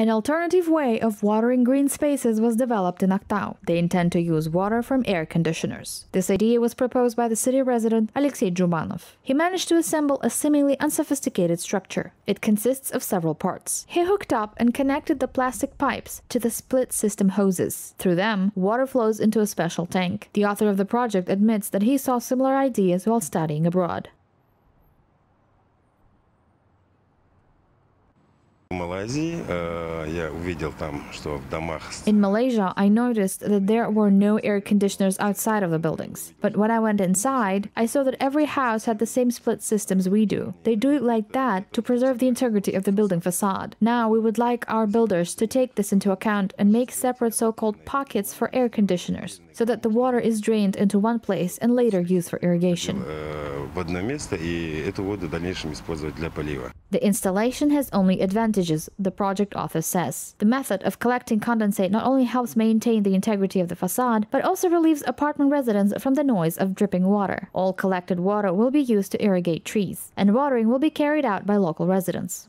An alternative way of watering green spaces was developed in Aktau. They intend to use water from air conditioners. This idea was proposed by the city resident Alexey Jumanov. He managed to assemble a seemingly unsophisticated structure. It consists of several parts. He hooked up and connected the plastic pipes to the split system hoses. Through them, water flows into a special tank. The author of the project admits that he saw similar ideas while studying abroad. Э, In Malaysia, I noticed that there were no air conditioners outside of the buildings. But when I went inside, I saw that every house had the same split systems we do. They do it like that to preserve the integrity of the building facade. Now, we would like our builders to take this into account and make separate so-called pockets for air conditioners so that the water is drained into one place and later used for irrigation. Э, одно место и эту воду в дальнейшем использовать для полива. The installation has only advantages, the project author says. The method of collecting condensate not only helps maintain the integrity of the facade, but also relieves apartment residents from the noise of dripping water. All collected water will be used to irrigate trees, and watering will be carried out by local residents.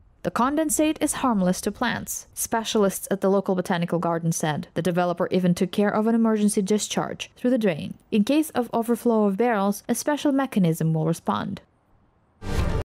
The condensate is harmless to plants, specialists at the local botanical garden said. The developer even took care of an emergency discharge through the drain. In case of overflow of barrels, a special mechanism will respond.